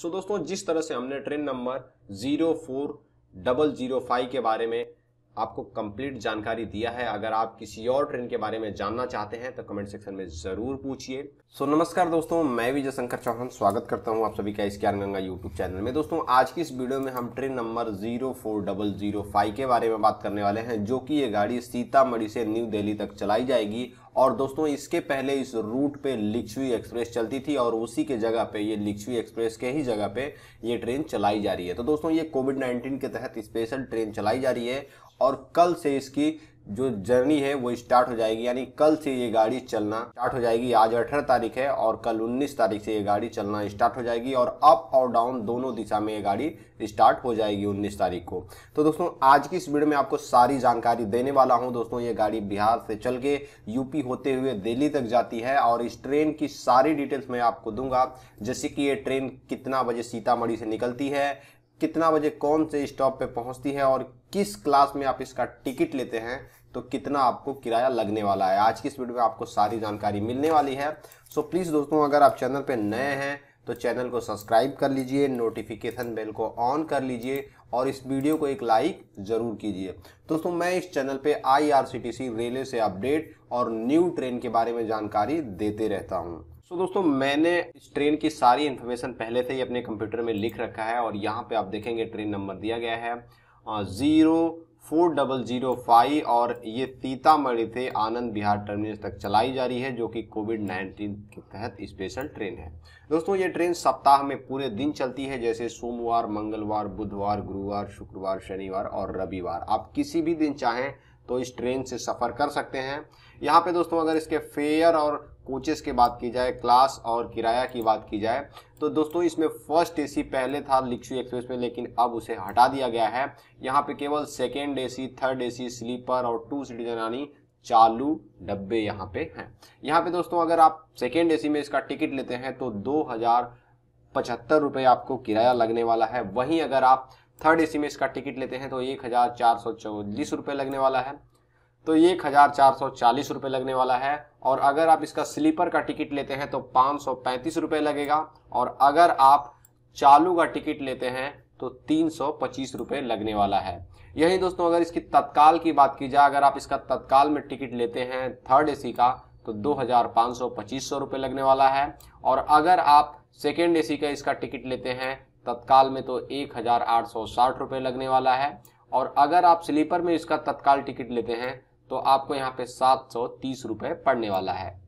सो दोस्तों जिस तरह से हमने train number zero four double zero five के बारे में आपको कंप्लीट जानकारी दिया है अगर आप किसी और ट्रेन के बारे में जानना चाहते हैं तो कमेंट सेक्शन में ज़रूर पूछिए सो नमस्कार दोस्तों मैं विजय शंकर चौहान स्वागत करता हूं आप सभी का इस आर गंगा यूट्यूब चैनल में दोस्तों आज की इस वीडियो में हम train number zero four double zero five के बारे में बात करने वाले हैं जो कि ये गाड़ी सीतामढ़ी से न्यू दिल्ली तक चलाई जाएगी और दोस्तों इसके पहले इस रूट पे लिच्छवी एक्सप्रेस चलती थी और उसी के जगह पे ये लिच्छवी एक्सप्रेस के ही जगह पे ये ट्रेन चलाई जा रही है तो दोस्तों ये कोविड 19 के तहत स्पेशल ट्रेन चलाई जा रही है और कल से इसकी जो जर्नी है वो स्टार्ट हो जाएगी यानी कल से ये गाड़ी चलना स्टार्ट हो जाएगी आज अठारह तारीख है और कल उन्नीस तारीख से ये गाड़ी चलना स्टार्ट हो जाएगी और अप और डाउन दोनों दिशा में ये गाड़ी स्टार्ट हो जाएगी उन्नीस तारीख को तो दोस्तों आज की इस वीडियो में आपको सारी जानकारी देने वाला हूँ दोस्तों ये गाड़ी बिहार से चल के यूपी होते हुए दिल्ली तक जाती है और इस ट्रेन की सारी डिटेल्स मैं आपको दूंगा जैसे कि ये ट्रेन कितना बजे सीतामढ़ी से निकलती है कितना बजे कौन से स्टॉप पे पहुंचती है और किस क्लास में आप इसका टिकट लेते हैं तो कितना आपको किराया लगने वाला है आज की इस वीडियो में आपको सारी जानकारी मिलने वाली है सो प्लीज़ दोस्तों अगर आप चैनल पर नए हैं तो चैनल को सब्सक्राइब कर लीजिए नोटिफिकेशन बेल को ऑन कर लीजिए और इस वीडियो को एक लाइक ज़रूर कीजिए दोस्तों मैं इस चैनल पे आईआरसीटीसी रेलवे से अपडेट और न्यू ट्रेन के बारे में जानकारी देते रहता हूँ तो दोस्तों मैंने इस ट्रेन की सारी इन्फॉर्मेशन पहले से ही अपने कंप्यूटर में लिख रखा है और यहाँ पे आप देखेंगे ट्रेन नंबर दिया गया है zero four double zero five और ये सीतामढ़ी से आनंद बिहार टर्मिनल तक चलाई जा रही है जो कि कोविड नाइन्टीन के तहत स्पेशल ट्रेन है दोस्तों ये ट्रेन सप्ताह में पूरे दिन चलती है जैसे सोमवार मंगलवार बुधवार गुरुवार शुक्रवार शनिवार और रविवार आप किसी भी दिन चाहें तो इस ट्रेन से सफ़र कर सकते हैं यहाँ पे दोस्तों अगर इसके फेयर और कोचेस के बात की जाए क्लास और किराया की बात की जाए तो दोस्तों इसमें फर्स्ट एसी पहले था लिक्सू एक्सप्रेस में लेकिन अब उसे हटा दिया गया है यहाँ पे केवल second AC third AC sleeper और टू सीटर यानी चालू डब्बे यहाँ पे हैं यहाँ पे दोस्तों अगर आप सेकेंड एसी में इसका टिकट लेते हैं तो दो हजार पचहत्तर रुपए आपको किराया लगने वाला है वहीं अगर आप थर्ड एसी में इसका टिकट लेते हैं तो एक हजार चार सौ चौबीस रुपए लगने वाला है तो ये एक हज़ार चार सौ चालीस रुपये लगने वाला है और अगर आप इसका स्लीपर का टिकट लेते हैं तो पाँच सौ पैंतीस रुपये लगेगा और अगर आप चालू का टिकट लेते हैं तो तीन सौ पच्चीस रुपये लगने वाला है यही दोस्तों अगर इसकी तत्काल की बात की जाए अगर आप इसका तत्काल में टिकट लेते हैं थर्ड ए का तो दो हज़ार पाँच सौ पच्चीस सौ रुपये लगने वाला है और अगर आप सेकेंड ए का इसका टिकट लेते हैं तत्काल में तो एक हज़ार आठ सौ साठ रुपये लगने वाला है और अगर आप स्लीपर में इसका तत्काल टिकट लेते हैं तो आपको यहाँ पे सात सौ तीस रुपए पड़ने वाला है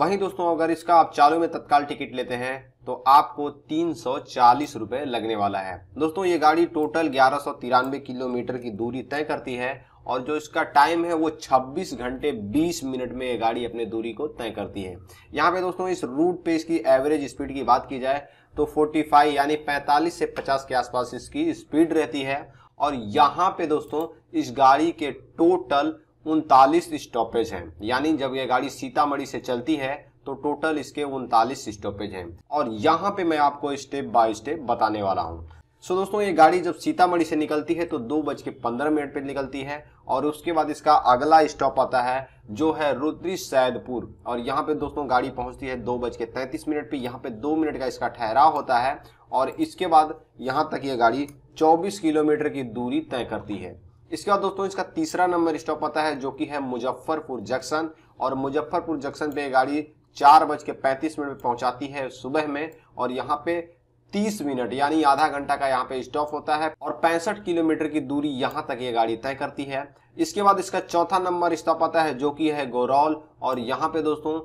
वहीं दोस्तों अगर इसका आप चालू में तत्काल टिकट लेते हैं तो आपको तीन सौ चालीस रुपए लगने वाला है दोस्तों ये गाड़ी टोटल ग्यारह सौ तिरानवे किलोमीटर की दूरी तय करती है और जो इसका टाइम है वो 26 घंटे 20 मिनट में ये गाड़ी अपने दूरी को तय करती है यहाँ पे दोस्तों इस रूट पे इसकी एवरेज स्पीड की बात की जाए तो 45 यानी 45 से 50 के आसपास इसकी स्पीड रहती है और यहाँ पे दोस्तों इस गाड़ी के टोटल उनतालीस स्टॉपेज हैं यानी जब ये गाड़ी सीतामढ़ी से चलती है तो टोटल इसके उनतालीस स्टॉपेज हैं और यहाँ पे मैं आपको स्टेप बाय स्टेप बताने वाला हूँ सो दोस्तों ये गाड़ी जब सीतामढ़ी से निकलती है तो दो बज के पंद्रह मिनट पर निकलती है और उसके बाद इसका अगला स्टॉप आता है जो है रुद्री सैदपुर और यहाँ पे दोस्तों गाड़ी पहुँचती है दो बज के तैंतीस मिनट पर यहाँ पे दो मिनट का इसका ठहराव होता है और इसके बाद यहाँ तक ये गाड़ी 24 किलोमीटर की दूरी तय करती है इसके बाद दोस्तों इसका तीसरा नंबर स्टॉप आता है जो कि है मुजफ्फरपुर जंक्शन और मुजफ्फरपुर जंक्शन पे गाड़ी चार बज के पैंतीस मिनट में पहुंचाती है सुबह में और यहाँ पे तीस मिनट यानी आधा घंटा का यहाँ पे स्टॉप होता है और पैंसठ किलोमीटर की दूरी यहाँ तक ये गाड़ी तय करती है इसके बाद इसका चौथा नंबर स्टॉप आता है जो कि है गोरौल और यहाँ पे दोस्तों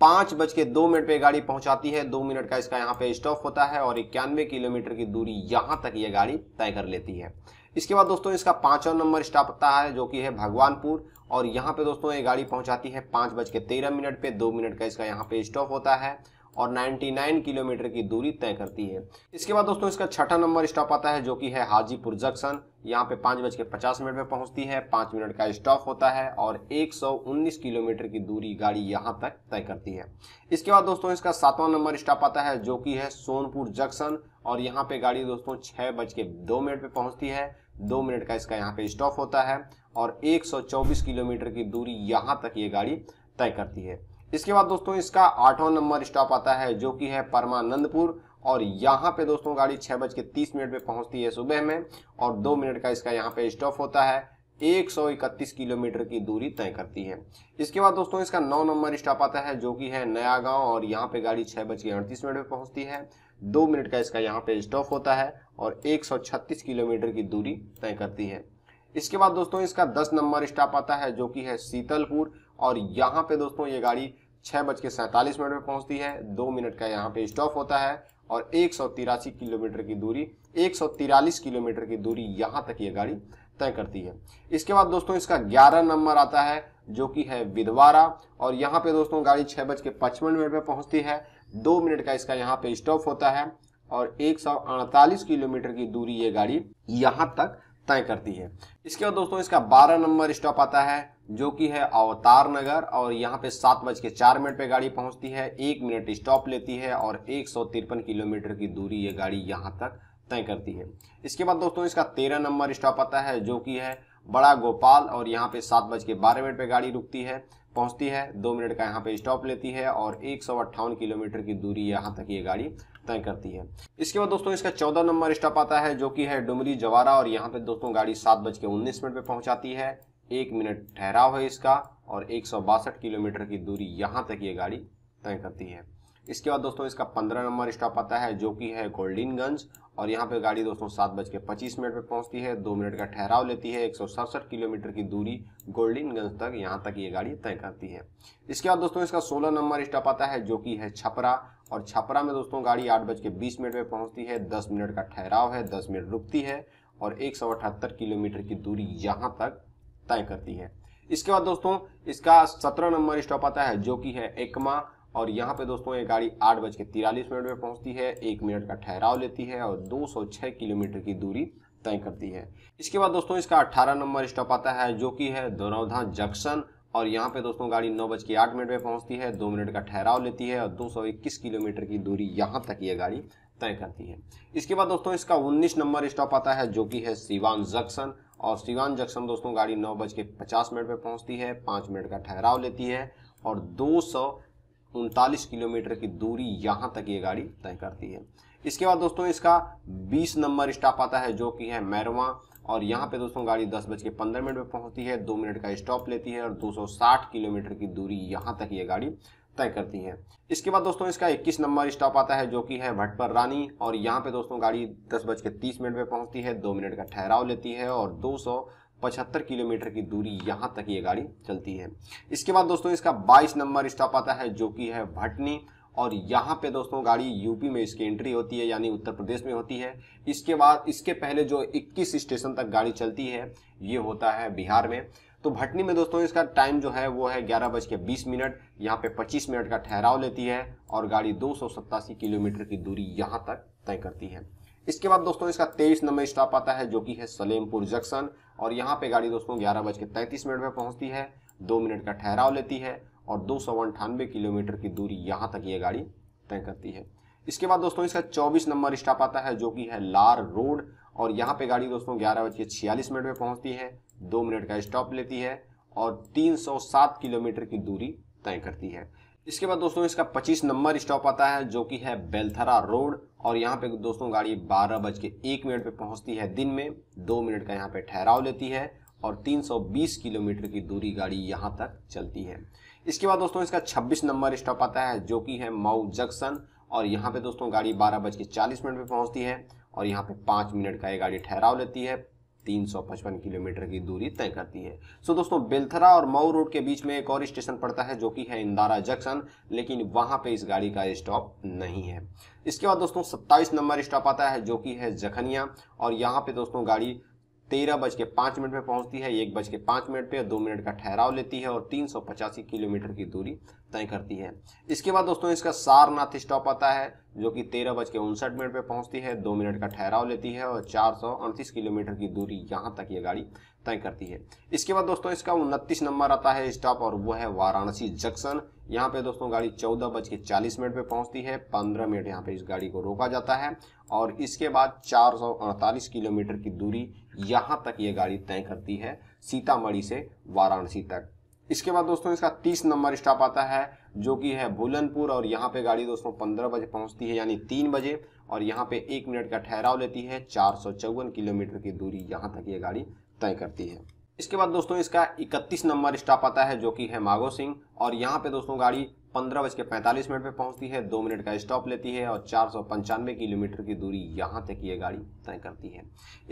पांच बज के दो मिनट पे गाड़ी पहुंचाती है दो मिनट का इसका यहाँ पे स्टॉप होता है और इक्यानवे किलोमीटर की दूरी यहां तक ये गाड़ी तय कर लेती है इसके बाद दोस्तों इसका पांचवा नंबर स्टॉप आता है जो कि है भगवानपुर और यहाँ पे दोस्तों ये गाड़ी पहुंचाती है पांच बज के तेरह मिनट पे दो मिनट का इसका यहाँ पे स्टॉप होता है और 99 किलोमीटर की दूरी तय करती है इसके बाद दोस्तों इसका छठा नंबर स्टॉप आता है जो कि है हाजीपुर जंक्शन यहाँ पे पाँच बज के पचास मिनट पर पहुँचती है पाँच मिनट का स्टॉप होता है और 119 किलोमीटर की दूरी गाड़ी यहाँ तक तय करती है इसके बाद दोस्तों इसका सातवां नंबर स्टॉप आता है जो कि है सोनपुर जंक्शन और यहाँ पे गाड़ी दोस्तों छः बज के दो मिनट पर पहुँचती है दो मिनट का इसका यहाँ पे स्टॉप होता है और एक किलोमीटर की दूरी यहाँ तक ये गाड़ी तय करती है इसके बाद दोस्तों इसका आठवां नंबर स्टॉप आता है जो कि है परमानंदपुर और यहाँ पे दोस्तों गाड़ी छह बज के तीस मिनट पे पहुंचती है सुबह में और दो मिनट का इसका यहाँ पे स्टॉप होता है 131 किलोमीटर की दूरी तय करती है इसके बाद दोस्तों इसका नौ नंबर स्टॉप आता है जो कि है नया गांव और यहाँ पे गाड़ी छह बज के अड़तीस मिनट पे पहुंचती है दो मिनट का इसका यहाँ पे स्टॉप होता है और छत्तीस किलोमीटर की दूरी तय करती है इसके बाद दोस्तों इसका दस नंबर स्टॉप आता है जो कि है शीतलपुर और यहाँ पे दोस्तों ये गाड़ी छः बज के सैंतालीस मिनट में पहुँचती है दो मिनट का यहाँ पे स्टॉप होता है और एक किलोमीटर की दूरी एक किलोमीटर की दूरी यहाँ तक ये गाड़ी तय करती है इसके बाद दोस्तों इसका 11 नंबर आता है जो कि है विधवारा और यहाँ पे दोस्तों गाड़ी छः बज के पचपन मिनट में पहुँचती है दो मिनट का इसका यहाँ पे स्टॉप होता है और एक किलोमीटर की दूरी ये गाड़ी यहाँ तक तय करती है इसके बाद दोस्तों इसका 12 नंबर स्टॉप आता है जो कि है अवतार नगर और यहाँ पे सात बज के चार मिनट पे गाड़ी पहुँचती है एक मिनट स्टॉप लेती है और एक किलोमीटर की दूरी ये गाड़ी यहाँ तक तय करती है इसके बाद दोस्तों इसका तेरह नंबर स्टॉप आता है जो कि है बड़ा गोपाल और यहाँ पे सात बज के बारह मिनट पे गाड़ी रुकती है पहुँचती है दो मिनट का यहाँ पे स्टॉप लेती है और एक किलोमीटर की दूरी यहाँ तक ये गाड़ी तय करती है इसके बाद दोस्तों इसका चौदह नंबर स्टॉप आता है जो कि है डुमरी जवारा और यहाँ पे दोस्तों गाड़ी सात बज के उन्नीस मिनट पे पहुंचाती है एक मिनट ठहराव है इसका और एक किलोमीटर की दूरी यहाँ तक ये गाड़ी तय करती है इसके बाद दोस्तों इसका पंद्रह नंबर स्टॉप आता है जो कि है गोल्डिनगंज और यहाँ पे गाड़ी दोस्तों सात बज के पच्चीस मिनट पर पहुँचती है दो मिनट का ठहराव लेती है एक किलोमीटर की दूरी गोल्डिनगंज तक यहाँ तक ये गाड़ी तय करती है इसके बाद दोस्तों इसका सोलह नंबर स्टॉप आता है जो कि है छपरा और छपरा में दोस्तों गाड़ी आठ बज के बीस मिनट में पहुंचती है दस मिनट का ठहराव है दस मिनट रुकती है और एक सौ अठहत्तर किलोमीटर की दूरी यहाँ तक तय करती है इसके बाद दोस्तों इसका सत्रह नंबर स्टॉप आता है जो कि है एकमा और यहाँ पे दोस्तों ये गाड़ी आठ बज के तिरालीस मिनट में पहुंचती है एक मिनट का ठहराव लेती है और दो सौ छह किलोमीटर की दूरी तय करती है इसके बाद दोस्तों इसका अठारह नंबर स्टॉप आता है जो कि है दोनौधा जंक्शन और यहाँ पे दोस्तों गाड़ी नौ बज के आठ मिनट में पहुँचती है दो मिनट का ठहराव लेती है और दो किलोमीटर की दूरी यहाँ तक ये गाड़ी तय करती है इसके बाद दोस्तों इसका 19 नंबर स्टॉप आता है जो कि है सिवान जंक्शन और सिवान जंक्शन दोस्तों गाड़ी नौ बज के पचास मिनट पर पहुँचती है पाँच मिनट का ठहराव लेती है और दो उनतालीस किलोमीटर की दूरी यहाँ तक ये गाड़ी तय करती है इसके बाद दोस्तों इसका बीस नंबर स्टॉप आता है जो कि है मैरवा और यहाँ पे दोस्तों गाड़ी दस बज के पंद्रह मिनट पर पहुँचती है दो मिनट का स्टॉप लेती है और 260 किलोमीटर की दूरी यहाँ तक ये गाड़ी तय करती है इसके बाद दोस्तों इसका 21 नंबर स्टॉप आता है जो कि है भटपर रानी और यहाँ पे दोस्तों गाड़ी दस बज के तीस मिनट पर पहुँचती है दो मिनट का ठहराव लेती है और दो पचहत्तर किलोमीटर की दूरी यहाँ तक ये गाड़ी चलती है इसके बाद दोस्तों इसका बाईस नंबर स्टॉप आता है जो कि है भटनी और यहाँ पे दोस्तों गाड़ी यूपी में इसकी एंट्री होती है यानी उत्तर प्रदेश में होती है इसके बाद इसके पहले जो 21 स्टेशन तक गाड़ी चलती है ये होता है बिहार में तो भटनी में दोस्तों इसका टाइम जो है वो है ग्यारह बज के बीस मिनट यहाँ पे पच्चीस मिनट का ठहराव लेती है और गाड़ी दो किलोमीटर की दूरी यहाँ तक तय करती है इसके बाद दोस्तों इसका तेईस नंबर स्टॉप आता है जो कि है सलेमपुर जंक्शन और यहाँ पे गाड़ी दोस्तों ग्यारह बज के तैंतीस मिनट में पहुँचती है दो मिनट का ठहराव लेती है और दो किलोमीटर की दूरी यहाँ तक ये गाड़ी तय करती है इसके बाद दोस्तों इसका 24 नंबर स्टॉप आता है जो कि है लार रोड और यहाँ पे गाड़ी दोस्तों ग्यारह बज के छियालीस मिनट में पहुँचती है दो मिनट का स्टॉप लेती है और 307 किलोमीटर की दूरी तय करती है इसके बाद दोस्तों इसका 25 नंबर स्टॉप आता है जो कि है बेलथरा रोड और यहाँ पे दोस्तों गाड़ी बारह बज के एक मिनट पे पहुँचती है दिन में दो मिनट का यहाँ पे ठहराव लेती है और बीस किलोमीटर की दूरी गाड़ी यहाँ तक चलती है इसके बाद दोस्तों इसका 26 नंबर स्टॉप आता है जो कि है मऊ जंक्शन और यहाँ पे दोस्तों गाड़ी बारह बज के चालीस मिनट पर पहुँचती है और यहाँ पे पाँच मिनट का ये गाड़ी ठहराव लेती है 355 किलोमीटर की दूरी तय करती है सो so, दोस्तों बेलथरा और मऊ रोड के बीच में एक और स्टेशन पड़ता है जो कि है इंदारा जंक्शन लेकिन वहां पे इस गाड़ी का स्टॉप नहीं है इसके बाद दोस्तों 27 नंबर स्टॉप आता है जो कि है जखनिया और यहाँ पे दोस्तों गाड़ी तेरह बज के पाँच मिनट पर पहुंचती है एक बज के पाँच मिनट पर दो मिनट का ठहराव लेती है और तीन सौ पचासी किलोमीटर की दूरी तय करती है इसके बाद दोस्तों इसका सारनाथ स्टॉप आता है जो कि तेरह बज के उनसठ मिनट पर पहुंचती है दो मिनट का ठहराव लेती है और चार सौ अड़तीस किलोमीटर की दूरी यहाँ तक ये गाड़ी तय करती है इसके बाद दोस्तों इसका उनतीस नंबर आता है स्टॉप और वो है वाराणसी जंक्शन यहाँ पे दोस्तों गाड़ी चौदह बज के चालीस मिनट पर पहुँचती है पंद्रह मिनट यहाँ पे इस गाड़ी को रोका जाता है और इसके बाद चार सौ अड़तालीस किलोमीटर की दूरी यहाँ तक ये गाड़ी तय करती है सीतामढ़ी से वाराणसी तक इसके बाद दोस्तों इसका तीस नंबर स्टॉप आता है जो कि है भूलनपुर और यहाँ पे गाड़ी दोस्तों पंद्रह बजे पहुँचती है यानी तीन बजे और यहाँ पे एक मिनट का ठहराव लेती है चार किलोमीटर की दूरी यहाँ तक ये गाड़ी तय करती है इसके बाद दोस्तों इसका 31 नंबर स्टॉप आता है जो कि है मागो सिंह और यहाँ पे दोस्तों गाड़ी पंद्रह बज के पैंतालीस मिनट पर पहुंचती है दो मिनट का स्टॉप लेती है और चार सौ पंचानवे किलोमीटर की दूरी यहाँ तक ये गाड़ी तय करती है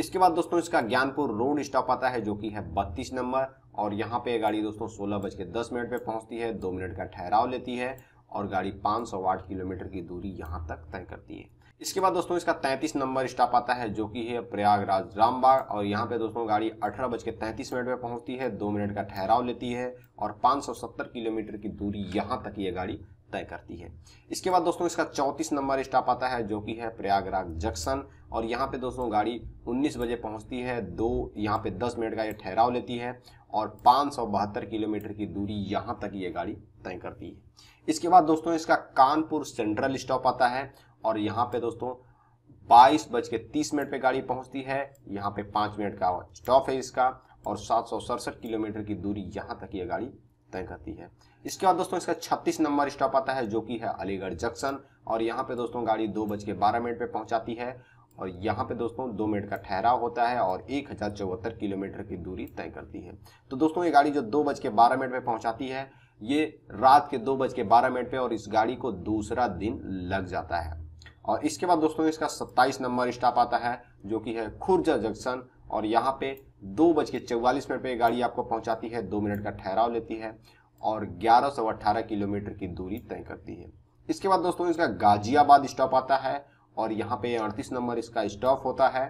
इसके बाद दोस्तों इसका ज्ञानपुर रोड स्टॉप आता है जो कि है बत्तीस नंबर और यहाँ पे गाड़ी दोस्तों सोलह बज के दस मिनट पर पहुँचती है दो मिनट का ठहराव लेती है और गाड़ी पाँच सौ आठ किलोमीटर की दूरी यहाँ तक तय करती है इसके बाद दोस्तों इसका 33 नंबर स्टॉप आता है जो कि है प्रयागराज रामबाग और यहाँ पे दोस्तों गाड़ी अठारह बज के तैंतीस मिनट में पहुँचती है दो मिनट का ठहराव लेती है और 570 किलोमीटर की दूरी यहाँ तक ये गाड़ी तय करती है इसके बाद दोस्तों इसका चौंतीस नंबर स्टॉप आता है जो कि है प्रयागराज जंक्शन और यहाँ पे दोस्तों गाड़ी उन्नीस बजे पहुँचती है दो यहाँ पे दस मिनट का ये ठहराव लेती है और पाँच किलोमीटर की दूरी यहाँ तक ये गाड़ी तय करती है इसके बाद दोस्तों इसका कानपुर सेंट्रल स्टॉप आता है और यहाँ पे दोस्तों बाईस बज के तीस मिनट पे गाड़ी पहुंचती है यहाँ पे पांच मिनट का स्टॉप है इसका और सात किलोमीटर की दूरी यहाँ तक ये गाड़ी तय करती है इसके बाद दोस्तों इसका 36 नंबर स्टॉप आता है जो कि है अलीगढ़ जंक्शन और यहाँ पे दोस्तों गाड़ी दो बज के बारह मिनट पे पहुंचाती है और यहाँ पे दोस्तों दो मिनट का ठहराव होता है और एक हज़ार चौहत्तर किलोमीटर की दूरी तय करती है तो दोस्तों ये गाड़ी जो दो बज के बारह मिनट पे पहुंचाती है ये रात के दो बज के बारह मिनट पे और इस गाड़ी को दूसरा दिन लग जाता है और इसके बाद दोस्तों इसका 27 नंबर स्टॉप आता है जो कि है खुर्जा जंक्शन और यहाँ पे दो बज के चौवालीस मिनट पर गाड़ी आपको पहुँचाती है दो मिनट का ठहराव लेती है और ग्यारह सौ अट्ठारह किलोमीटर की दूरी तय करती है इसके बाद दोस्तों इसका गाजियाबाद स्टॉप आता है और यहाँ पे अड़तीस नंबर इसका स्टॉप होता है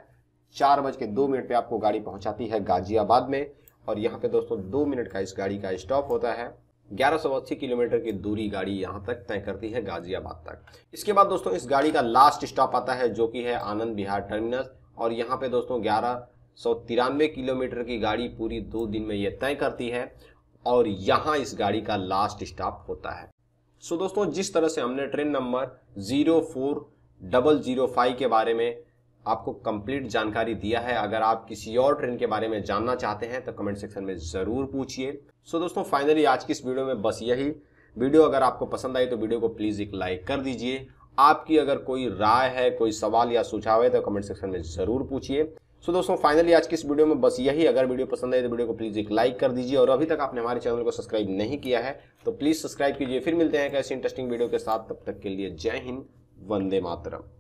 चार बज के दो मिनट पे आपको गाड़ी पहुँचाती है गाजियाबाद में और यहाँ पे दोस्तों दो मिनट का इस गाड़ी का स्टॉप होता है ग्यारह किलोमीटर की दूरी गाड़ी यहाँ तक तय करती है गाजियाबाद तक इसके बाद दोस्तों इस गाड़ी का लास्ट स्टॉप आता है जो कि है आनंद बिहार टर्मिनस और यहाँ पे दोस्तों ग्यारह सौ तिरानवे किलोमीटर की गाड़ी पूरी दो दिन में यह तय करती है और यहाँ इस गाड़ी का लास्ट स्टॉप होता है सो दोस्तों जिस तरह से हमने train number zero four double zero five के बारे में आपको कंप्लीट जानकारी दिया है अगर आप किसी और ट्रेन के बारे में जानना चाहते हैं तो कमेंट सेक्शन में ज़रूर पूछिए सो so दोस्तों फाइनली आज की इस वीडियो में बस यही वीडियो अगर आपको पसंद आई तो वीडियो को प्लीज़ एक लाइक कर दीजिए आपकी अगर कोई राय है कोई सवाल या सुझाव है तो कमेंट सेक्शन में ज़रूर पूछिए सो so दोस्तों फाइनली आज की इस वीडियो में बस यही अगर वीडियो पसंद आई तो वीडियो को प्लीज़ एक लाइक कर दीजिए और अभी तक आपने हमारे चैनल को सब्सक्राइब नहीं किया है तो प्लीज़ सब्सक्राइब कीजिए फिर मिलते हैं कैसे इंटरेस्टिंग वीडियो के साथ तब तक के लिए जय हिंद वंदे मातरम